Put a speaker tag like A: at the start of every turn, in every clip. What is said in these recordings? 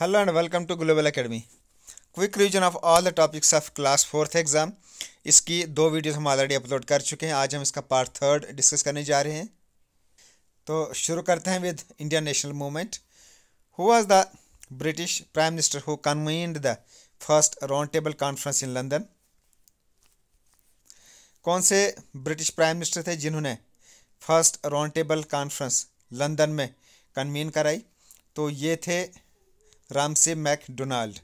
A: Hello and welcome to global academy quick revision of all the topics of class fourth exam इसकी दो videos हम already upload कर चुके हैं आज हम इसका पार्ट थर्ड डिस्कस करने जा रहे हैं तो शुरू करते हैं with Indian national movement who was the British prime minister who convened the first round table conference in London कौन से ब्रिटिश प्राइम मिनिस्टर थे जिन्होंने first round table conference London में कन्वीन कराई तो ये थे रामसे मैकडोनाल्ड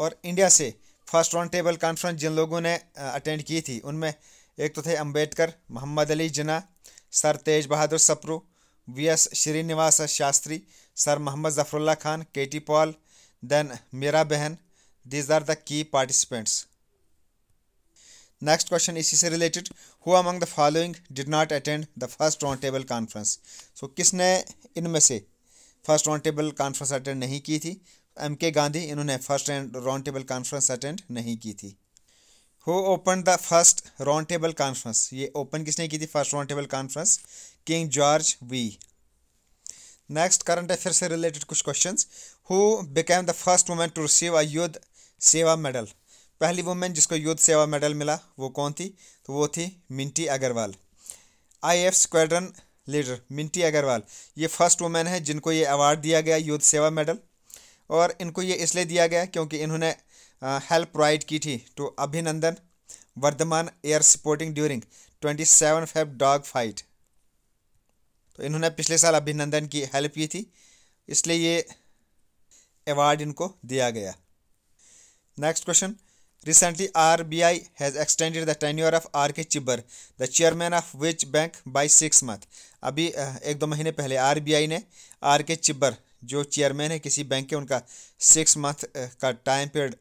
A: और इंडिया से फर्स्ट राउंड टेबल कॉन्फ्रेंस जिन लोगों ने अटेंड की थी उनमें एक तो थे Ambedkar Mohammad Ali Jinnah sir Tej Bahadur Sapru V S Srinivasa Sastri sir Mohammad Zafarullah Khan K T Paul then मेरा बहन दीज आर द की पार्टिसिपेंट्स नेक्स्ट क्वेश्चन इसी से related who among the following did not attend the first round table conference so किसने इनमें से first round table conference attend नहीं की थी एम के गांधी इन्होंने first round table conference attend नहीं की थी who open the first round table conference ये ओपन किसने की थी first round table conference King George V next current affair से रिलेटेड कुछ question who became the first women to receive a Yudh Seva medal पहली वुमेन जिसको युद्ध सेवा मेडल मिला वो कौन थी तो वो थी Minty Agarwal I F squadron leader Minty Agarwal ये फर्स्ट वुमेन है जिनको ये अवार्ड दिया गया यूथ सेवा मेडल और इनको ये इसलिए दिया गया क्योंकि इन्होंने हेल्प प्रोवाइड की थी टू तो Abhinandan Varthaman air supporting during twenty seven Feb dog fight तो इन्होंने पिछले साल अभिनंदन की हेल्प की थी इसलिए ये अवार्ड इनको दिया गया next question I has extended the the of R K Chibber the chairman of which bank by six month अभी एक दो महीने पहले आरबीआई ने आर के चिब्बर जो चेयरमैन है किसी बैंक के उनका सिक्स मंथ का टाइम पीरियड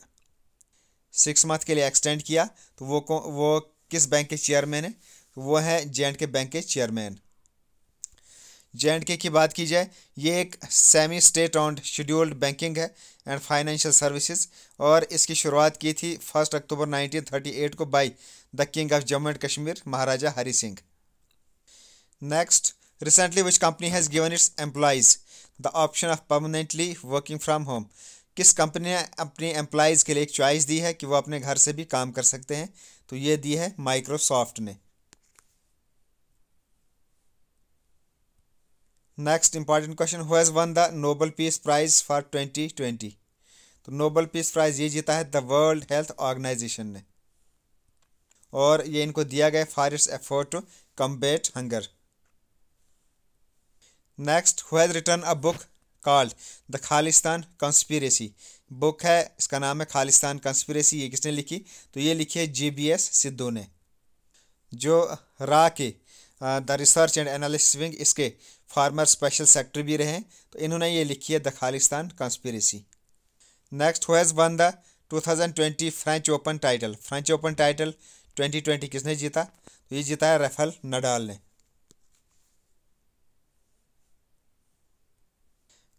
A: सिक्स मंथ के लिए एक्सटेंड किया तो वो को, वो किस बैंक के चेयरमैन है तो वो है जे के बैंक के चेयरमैन जे के की बात की जाए ये एक semi state on scheduled banking है एंड फाइनेंशियल सर्विसेज और इसकी शुरुआत की थी फर्स्ट अक्टूबर 1938 को by the king of Jammu and Kashmir Maharaja Hari Singh Next, recently which company has given its employees the option of permanently working from home? किस कंपनी ने अपने एम्प्लॉयज़ के लिए एक चॉइस दी है कि वो अपने घर से भी काम कर सकते हैं तो ये दी है माइक्रोसॉफ्ट ने next important question who has won the Nobel peace prize for twenty twenty तो नोबल पीस प्राइज ये जीता है द वर्ल्ड हेल्थ ऑर्गेनाइजेशन ने और ये इनको दिया गया for its effort to combat hunger next who has written a book called the Khalistan conspiracy book है इसका नाम है खालिस्तान कंस्पिरेसी ये किसने लिखी तो ये लिखी है जी बी एस सिद्धू ने जो रा के the research and analysis wing इसके फार्मर स्पेशल सेक्टर भी रहे तो इन्होंने ये लिखी है the Khalistan conspiracy next has won the 2020 French Open title French Open title 2020 किसने जीता तो ये जीता है रफेल नडाल ने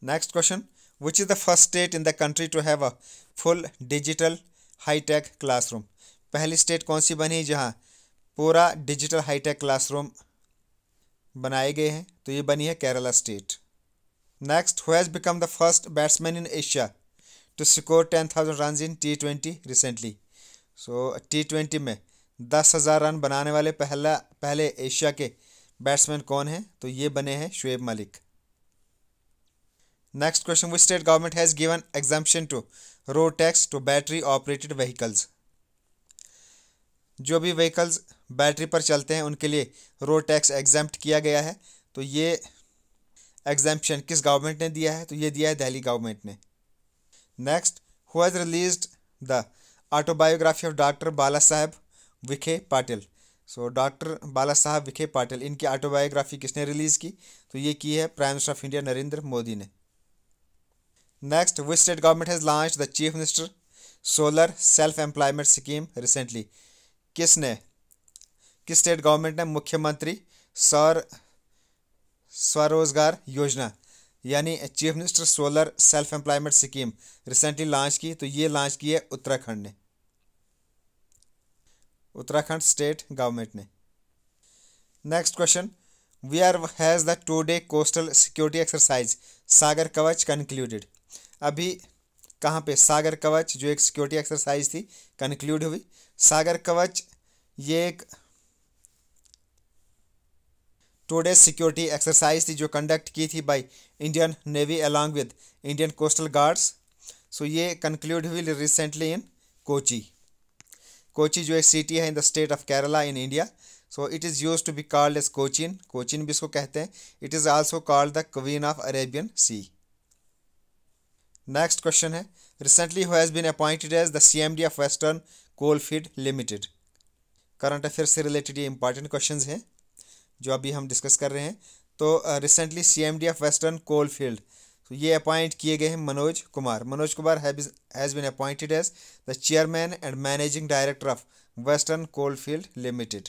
A: question which is the first state in the country to have a full digital high tech classroom पहली state कौन सी बनी जहाँ पूरा डिजिटल हाई टेक क्लासरूम बनाए गए हैं तो ये बनी है Kerala state next who has become the first batsman in Asia to score ten thousand run in T twenty recently so T twenty में दस हज़ार रन बनाने वाले पहला पहले एशिया के बैट्समैन कौन हैं तो ये बने हैं Shoaib Malik next question which state government has given exemption to road tax to battery operated vehicles जो भी व्हीकल्स बैटरी पर चलते हैं उनके लिए रोड टैक्स एग्जाम्प्ट किया गया है तो ये एग्जाम्पन किस गवर्नमेंट ने दिया है तो ये दिया है दिल्ली गवर्नमेंट ने next who has released the autobiography of doctor Bala Saheb Vikhe Patil so doctor Bala Sahab Vikhe Patil इनकी ऑटोबायोग्राफी किसने रिलीज़ की तो ये की है prime minister of India Narendra Modi ने next which state government has launched the chief minister solar self employment scheme recently किसने किस स्टेट गवर्नमेंट ने मुख्यमंत्री सर स्वरोजगार योजना यानी chief minister solar self employment scheme recently launch की तो ये लॉन्च की है उत्तराखंड ने उत्तराखंड स्टेट गवर्नमेंट ने next question we are has the two day coastal security exercise Sagar Kavach concluded अभी कहाँ पे सागर कवच जो एक सिक्योरिटी एक्सरसाइज थी कंक्लूड हुई सागर कवच ये एक टूडे सिक्योरिटी एक्सरसाइज थी जो कंडक्ट की थी by Indian navy along with Indian coastal guards so ये कंक्लूड हुई रिसेंटली इन कोची कोची जो एक सिटी है in the state of Kerala in India so it is use to be called as Cochin Cochin भी इसको कहते हैं it is also called the queen of Arabian sea next question है recently who has been appointed as the C M D of western coal field limited current affair से related ये important question हैं जो अभी हम discuss कर रहे हैं तो recently C M D of western coal field तो ये अपॉइंट किए गए हैं Manoj Kumar Manoj Kumar has been appointed as the chairman and managing director of western coalfield limited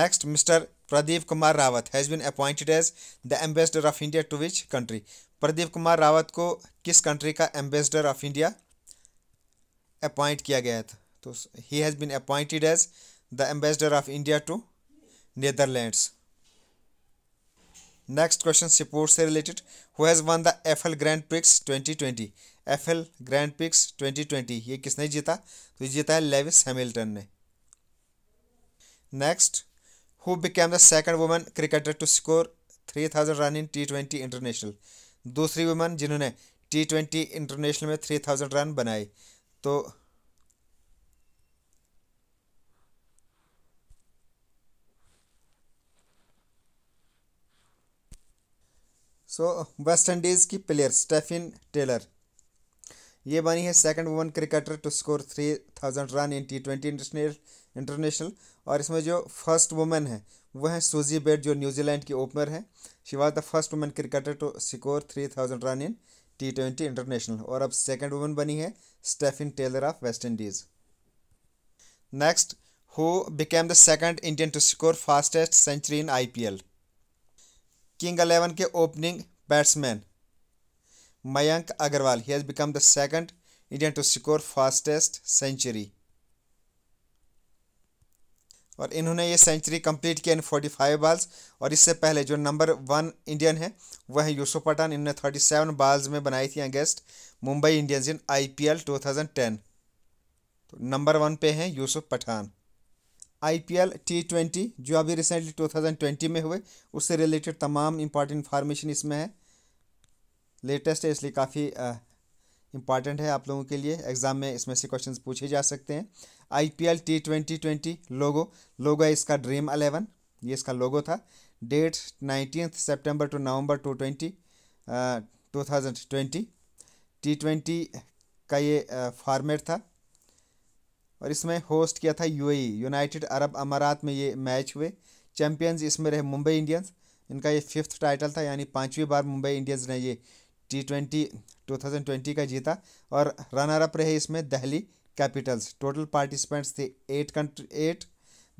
A: next mister Pradeep Kumar Rawat has been appointed as the ambassador of India to which country Pradeep Kumar Rawat को किस country का ambassador of India appoint किया गया था तो he has been appointed as the ambassador of India to Netherlands next question sports से related who has won the Eifel grand prix twenty twenty Eifel grand prix twenty twenty ये किसने जीता तो जीता है Lewis Hamilton ने next who became the second women cricketer to score three thousand run in T twenty international दूसरी women जिन्होंने T twenty international में थ्री थाउजेंड रन बनाए तो सो वेस्ट इंडीज़ की प्लेयर स्टेफिन टेलर ये बनी है second woman cricketer to score three thousand run in T twenty international और इसमें जो फर्स्ट वुमेन है वह हैं सूजी बेट जो न्यूजीलैंड की ओपनर हैं she was the first women cricketer to score three thousand run in T twenty international और अब सेकेंड वुमेन बनी है Stafanie Taylor of West Indies next who became the second Indian to score fastest century in I P L King Eleven के opening batsman Mayank Agarwal he has become the second Indian to score fastest century और इन्होंने ये century complete किया in forty five balls और इससे पहले जो number one Indian है वह है यूसुफ पठान इन्होंने थर्टी सेवन बॉल्स में बनाई थी against Mumbai Indians in I P L two thousand ten तो नंबर वन पे हैं Yusuf Pathan I P L T twenty जो अभी रिसेंटली टू थाउजेंड ट्वेंटी में हुए उससे रिलेटेड तमाम इंपॉर्टेंट इन्फॉर्मेशन इसमें है लेटेस्ट है इसलिए काफ़ी इंपॉर्टेंट है आप लोगों के लिए एग्ज़ाम में इसमें से क्वेश्चंस पूछे जा सकते हैं I P L T twenty twenty logo logo है इसका ड्रीम अलेवन ये इसका लोगो था date nineteenth September to November two twenty two thousand twenty T twenty का ये फॉर्मेट था और इसमें होस्ट किया था यूएई यूनाइटेड अरब अमारात में ये मैच हुए चैम्पियंस इसमें रहे मुंबई इंडियंस इनका ये फिफ्थ टाइटल था यानी पाँचवीं बार मुंबई इंडियंस ने ये T twenty two thousand twenty का जीता और रनर अप रहे इसमें दहली कैपिटल्स टोटल पार्टिसिपेंट्स थे eight country eight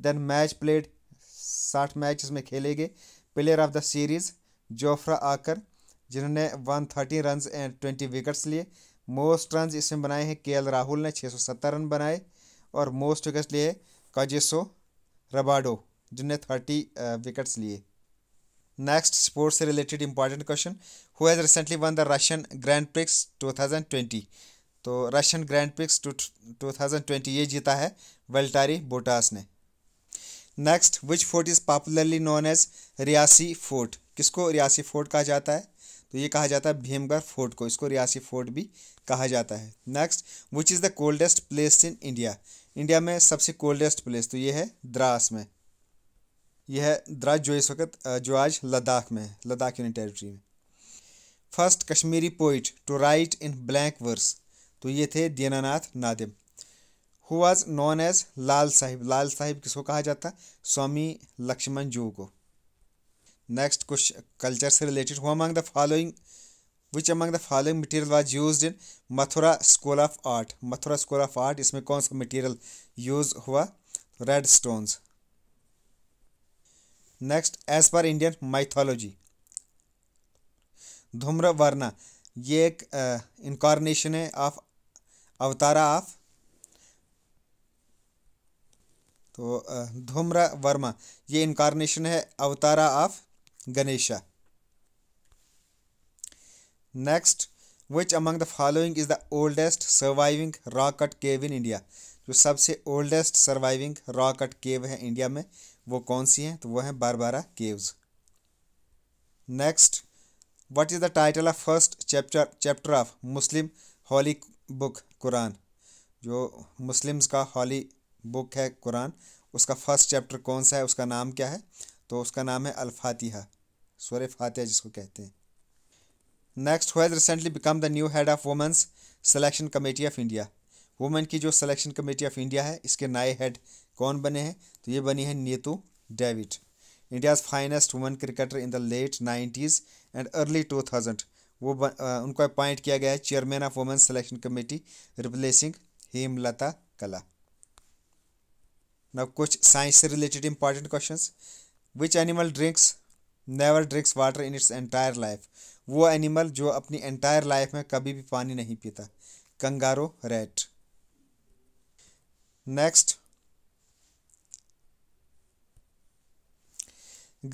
A: then match played साठ मैच इसमें खेले गए player of the series Jofra आकर जिन्होंने one thirty run and twenty wickets लिए मोस्ट रन इसमें बनाए हैं के राहुल ने छः सौ सत्तर रन बनाए और मोस्ट विकेट्स लिए काजेसो रबाडो जिनने थर्टी विकेट्स लिए नेक्स्ट स्पोर्ट्स से related important question who has recently won the Russian Grand Prix 2020 तो Russian Grand Prix two thousand twenty ये जीता है वेल्टारी बोटास ने next which fort is popularly known as Reasi fort किसको Reasi fort कहा जाता है तो ये कहा जाता है भीमगढ़ फोर्ट को इसको रियासी फोर्ट भी कहा जाता है next which is the coldest place in India India में सबसे कोल्डेस्ट प्लेस तो ये है द्रास में यह है द्रास जो इस वक्त जो आज लद्दाख में है लद्दाख यूनियन टेरिटरी में first Kashmiri poet to write in blank verse तो ये थे Dinanath Nadim who was known as Lal Sahib Lal Sahib किसको कहा जाता स्वामी लक्ष्मण जू को नेक्स्ट कुछ कल्चर से related who among the following which among the following material was used in Mathura school of art Mathura school of art इसमें कौन सा मटेरियल यूज हुआ red stones next as per Indian mythology Dhumravarna ये एक incarnation है of अवतारा of तो धूम्र वर्मा ये incarnation है avatara of Ganesha next which among the following is the oldest surviving rock cut cave in India जो सबसे oldest surviving rock cut cave है India में वो कौन सी हैं तो वो हैं Barabar caves next what is the title of first chapter chapter of Muslim holy book Quran जो मुस्लिम्स का हॉली बुक है कुरान उसका फर्स्ट चैप्टर कौन सा है उसका नाम क्या है तो उसका नाम है अलफातिहा सूर्य फातिहा जिसको कहते हैं next who's recently become the new head of women's selection committee of India women की जो सिलेक्शन कमेटी ऑफ इंडिया है इसके नए हेड कौन बने हैं तो ये बनी है Neetu David India's finest women cricketer in the late nineties and early two thousand वो उनको अपॉइंट किया गया है chairman of women selection committee replacing Hemlata Kala अब कुछ साइंस से related important question which animal drinks never drinks water in its entire life वो animal जो अपनी एंटायर लाइफ में कभी भी पानी नहीं पीता kangaroo rat next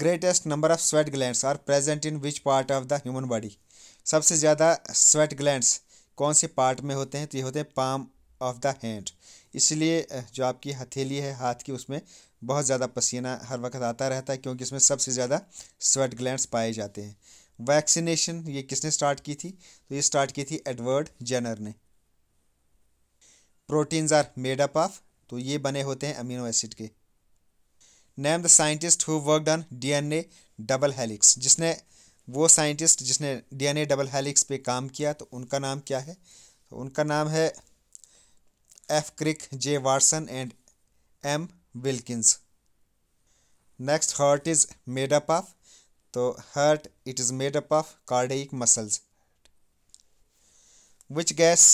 A: greatest number of sweat glands are present in which part of the human body सबसे ज़्यादा स्वेट ग्लैंड्स कौन से पार्ट में होते हैं तो ये होते हैं पाम ऑफ द हैंड इसलिए जो आपकी हथेली है हाथ की उसमें बहुत ज़्यादा पसीना हर वक्त आता रहता है क्योंकि इसमें सबसे ज़्यादा स्वेट ग्लैंड्स पाए जाते हैं वैक्सीनेशन ये किसने स्टार्ट की थी तो ये स्टार्ट की थी एडवर्ड जेनर ने proteins are made up of तो ये बने होते हैं अमीनो एसिड के name the scientist who worked on a double helix जिसने वो साइंटिस्ट जिसने डीएनए डबल हेलिक्स पे काम किया तो उनका नाम क्या है तो उनका नाम है F Crick J Watson and M Wilkins next heart is made up of तो heart it is made up of cardiac muscles which gas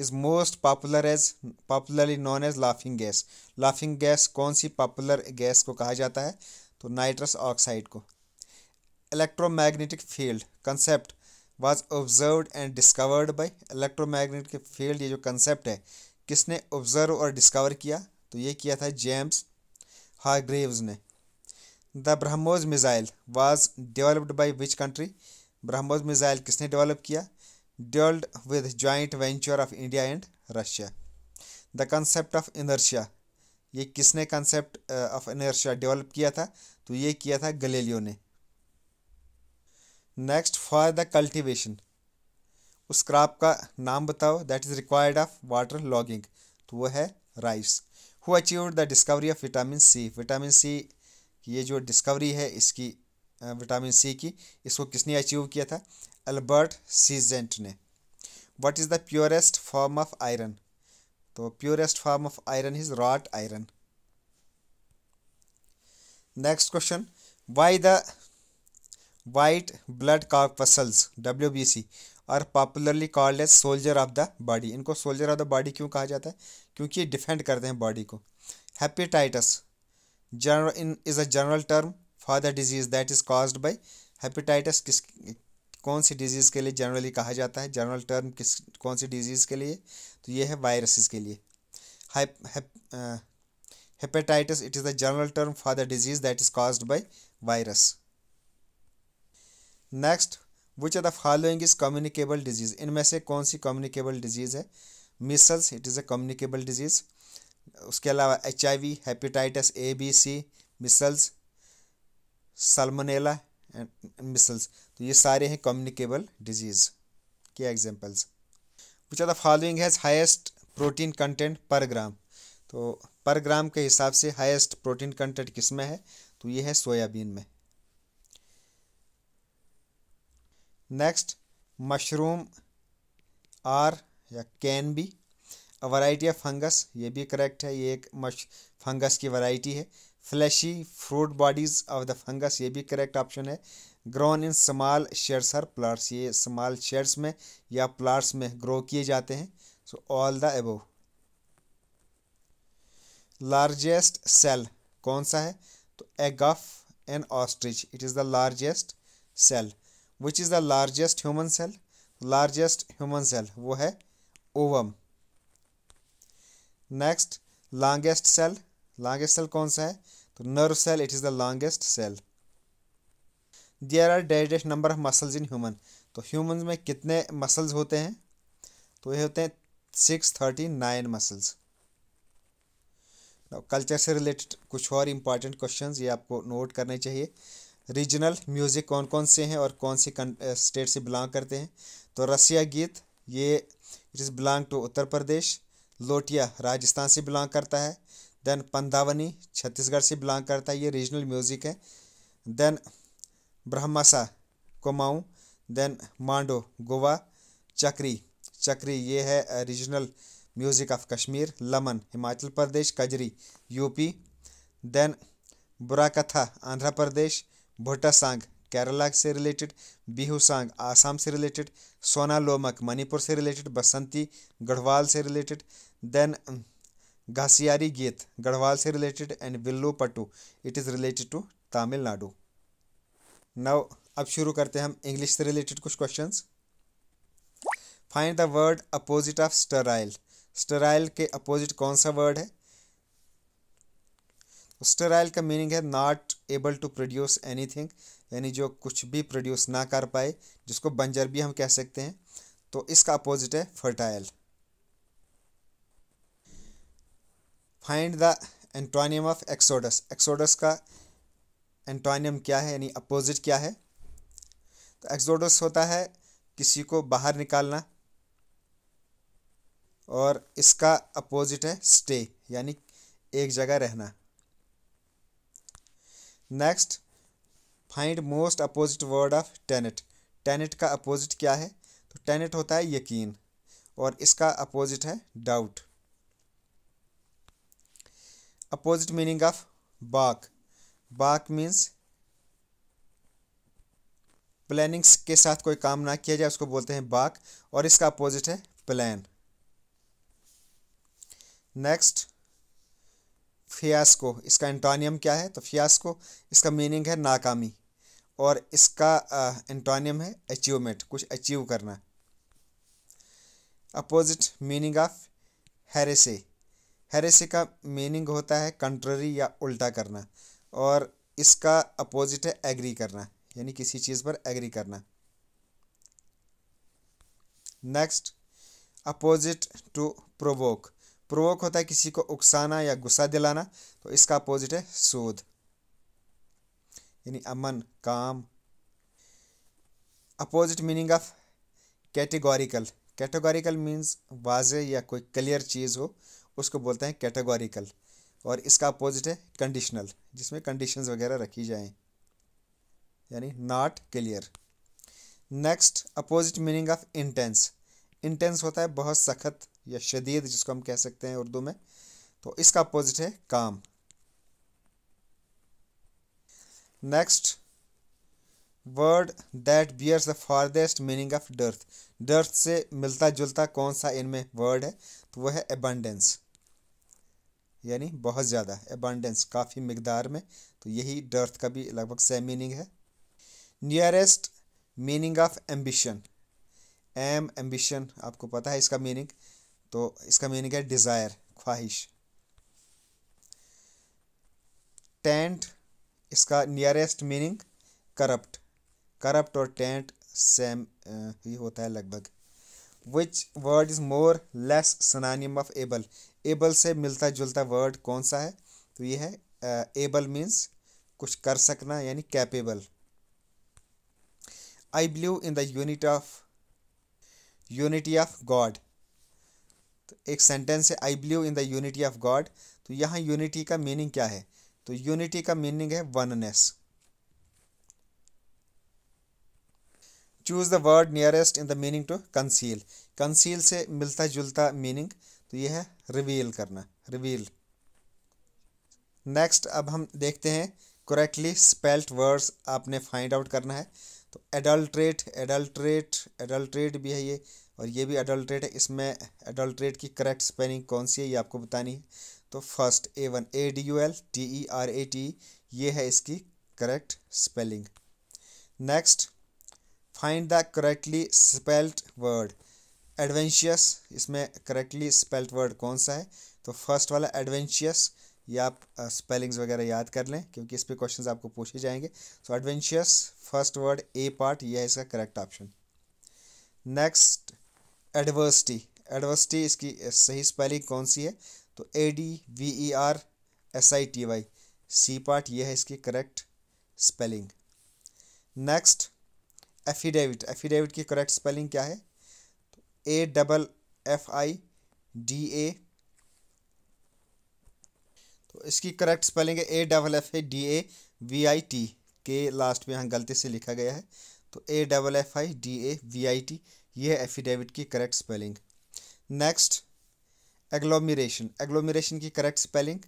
A: is most popular as popularly known as laughing gas laughing gas कौन सी popular gas को कहा जाता है तो nitrous oxide को electromagnetic field concept was observed and discovered by electromagnetic field ये जो कंसेप्ट है किसने ऑब्जर्व और डिस्कवर किया तो ये किया था जेम्स हारग्रेव्स ने the BrahMos missile was developed by which country BrahMos missile किसने डेवलप किया developed with joint venture of India and Russia the concept of inertia ये किसने कंसेप्ट ऑफ इनर्शिया डेवलप किया था तो ये किया था गलेलियो ने नेक्स्ट फॉर द कल्टिवेशन उस क्रॉप का नाम बताओ that is required of water logging तो वो है rice who achieve the discovery of vitamin C vitamin C ये जो डिस्कवरी है इसकी विटामिन सी की इसको किसने अचीव किया था अल्बर्ट सीजेंट ने what is the purest form of iron तो purest form of iron is wrought iron next question why the white blood White W B C are popularly called as soldier of the body इनको soldier of the body क्यों कहा जाता है क्योंकि ये defend करते हैं बॉडी को hepatitis general in is a general term for the disease that is caused by hepatitis किस कौन सी डिजीज़ के लिए जनरली कहा जाता है जनरल टर्म किस कौन सी डिजीज़ के लिए तो ये है वायरसेस के लिए hepatitis it is the general term for the disease that is caused by virus next which are the following is communicable disease इनमें से कौन सी कम्युनिकेबल डिजीज़ है measles it is a communicable disease उसके अलावा H I V hepatitis A B C measles salmonella and measles तो ये सारे हैं कम्युनिकेबल डिजीज़ के examples which are the following has highest protein content per ग्राम तो पर ग्राम के हिसाब से हाइस्ट प्रोटीन कंटेंट किस में है तो ये है सोयाबीन में नेक्स्ट मशरूम आर या can be a variety of fungus ये भी करेक्ट है ये एक मश फंगस की वराइटी है fleshy fruit bodies of the fungus ये भी करेक्ट ऑप्शन है grown in small sheds or plots ये स्मॉल शेड्स में या प्लाट्स में ग्रो किए जाते हैं so all the above largest cell कौन सा है तो egg of an ostrich it is the largest cell which is the largest human cell largest human cell वो है ovum next longest cell longest cell कौन सा है तो nerve cell it is the longest cell there are deadest number of muscles in human तो human में कितने muscles होते हैं तो ये होते हैं six thirty nine muscles culture से रिलेटेड कुछ और इम्पॉर्टेंट क्वेश्चंस ये आपको नोट करने चाहिए रीजनल म्यूज़िक कौन कौन से हैं और कौन से स्टेट से बिलोंग करते हैं तो रसिया गीत ये it is belong to Uttar Pradesh Lotia Rajasthan से बिलोंग करता है देन पंदावनी छत्तीसगढ़ से बिलोंग करता है ये रीजनल म्यूज़िक है देन ब्रह्मासा कुमाऊँ देन मांडो गोवा चक्री चक्री ये है regional music of Kashmir Laman Himachal Pradesh Kajri UP then Burra Katha Andhra प्रदेश भुट्टा सांग केरला से रिलेटेड बिहू सांग आसाम से रिलेटेड सोना लोमक मणिपुर से रिलेटेड बसंती गढ़वाल से रिलेटेड देन um, घासियारी गीत गढ़वाल से related and Villu Pattu it is related to Tamil Nadu now अब शुरू करते हैं हम इंग्लिश से रिलेटेड कुछ question find the word opposite of sterile sterile के अपोजिट कौन सा वर्ड है स्टेराइल का मीनिंग है not able to produce anything यानी जो कुछ भी प्रोड्यूस ना कर पाए जिसको बंजर भी हम कह सकते हैं तो इसका अपोजिट है fertile find the antonym of exodus exodus का एंटोनियम क्या है यानी अपोजिट क्या है तो एक्सोडस होता है किसी को बाहर निकालना और इसका अपोजिट है स्टे यानी एक जगह रहना next find most opposite word of tenet tenet का अपोजिट क्या है तो टेनेट होता है यकीन और इसका अपोजिट है डाउट अपोजिट मीनिंग ऑफ बाक बाक मीन्स प्लानिंग्स के साथ कोई काम ना किया जाए उसको बोलते हैं बाक और इसका अपोजिट है प्लान नेक्स्ट फियास्को इसका एंटोनियम क्या है तो फियास्को इसका मीनिंग है नाकामी और इसका एंटोनियम है अचीवमेंट कुछ अचीव करना opposite meaning of heresy heresy का मीनिंग होता है कंट्ररी या उल्टा करना और इसका अपोजिट है एग्री करना यानी किसी चीज़ पर एग्री करना next opposite to provoke provoke होता है किसी को उकसाना या गुस्सा दिलाना तो इसका अपोजिट है सूद यानी अमन calm opposite meaning of categorical categorical means was या कोई क्लियर चीज़ हो उसको बोलते हैं कैटेगोरिकल और इसका अपोजिट है कंडीशनल जिसमें कंडीशंस वगैरह रखी जाएं यानी not clear next opposite meaning of intense intense होता है बहुत सख्त या शदीद जिसको हम कह सकते हैं उर्दू में तो इसका अपोजिट है calm next word that bears the farthest meaning of dearth dearth से मिलता जुलता कौन सा इनमें वर्ड है तो वह है एबंडेंस यानी बहुत ज़्यादा एबंडेंस काफ़ी मकदार में तो यही डर्थ का भी लगभग सेम मीनिंग है nearest meaning of ambition um ambition आपको पता है इसका मीनिंग तो इसका मीनिंग है डिज़ायर ख्वाहिश टेंट इसका नियरेस्ट मीनिंग करप्ट करप्ट और टेंट सेम ही होता है लगभग which word is more less synonym of able able से मिलता जुलता वर्ड कौन सा है तो ये है एबल uh, मीन्स कुछ कर सकना यानी capable I believe in the unit of unity of God तो एक सेंटेंस है I believe in the unity of God तो यहाँ यूनिटी का मीनिंग क्या है तो यूनिटी का मीनिंग है oneness choose the word nearest in the meaning to conceal conceal से मिलता जुलता मीनिंग तो यह है रिवील करना रिवील नेक्स्ट अब हम देखते हैं करेक्टली स्पेल्ट वर्ड्स आपने फाइंड आउट करना है तो एडल्ट्रेट एडल्ट्रेट एडल्ट्रेट भी है ये और ये भी एडल्ट्रेट है इसमें एडल्ट्रेट की करेक्ट स्पेलिंग कौन सी है ये आपको बतानी है तो first A one A D U L T E R A T ये है इसकी correct spelling next find the correctly spelled word adventitious इसमें करेक्टली स्पेल्ड वर्ड कौन सा है तो फर्स्ट वाला एडवेंशियस ये आप स्पेलिंग्स वगैरह याद कर लें क्योंकि इस पर क्वेश्चन आपको पूछे जाएंगे so adventitious first word A part ये है इसका correct option next adversity adversity इसकी सही स्पेलिंग कौन सी है तो A D V E R S I T Y C part ये है इसकी correct spelling next affidavit affidavit की करेक्ट स्पेलिंग क्या है तो A double F I D A तो इसकी करेक्ट स्पेलिंग है A double F A D A V I T के लास्ट में यहाँ गलती से लिखा गया है तो A double F I D A V I T ये है एफिडेविट की correct spelling next agglomeration agglomeration की करेक्ट स्पेलिंग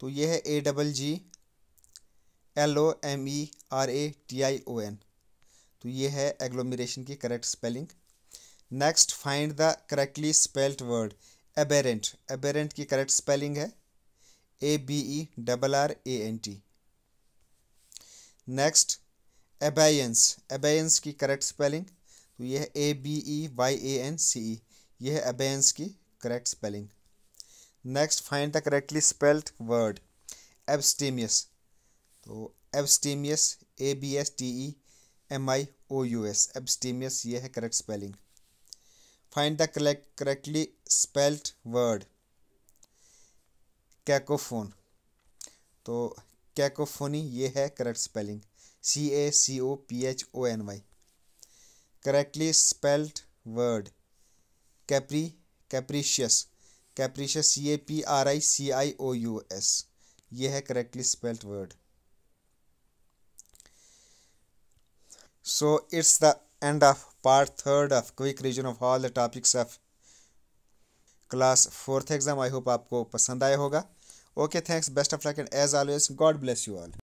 A: तो ये है A double G L O M E R A T I O N तो ये है एग्लोमरेशन की correct spelling next find the correctly spelled word aberrant aberrant की correct spelling है A B E double R A N T next abeyance abeyance की correct spelling तो यह A B E Y A N C E यह है abeyance की correct spelling next find the correctly spelled word abstemious तो abstemious A B S T E M I O U S abstemious यह है correct spelling find the correctly spelled word cacophony तो cacophony ये है correct spelling C A C O P H O N Y correctly spelt word capri capricious capricious c a p r i c i o u s ये है correctly spelt word so it's the end of part third of quick revision of all the topics of class fourth exam I hope आपको पसंद आया होगा okay thanks best of luck and as always God bless you all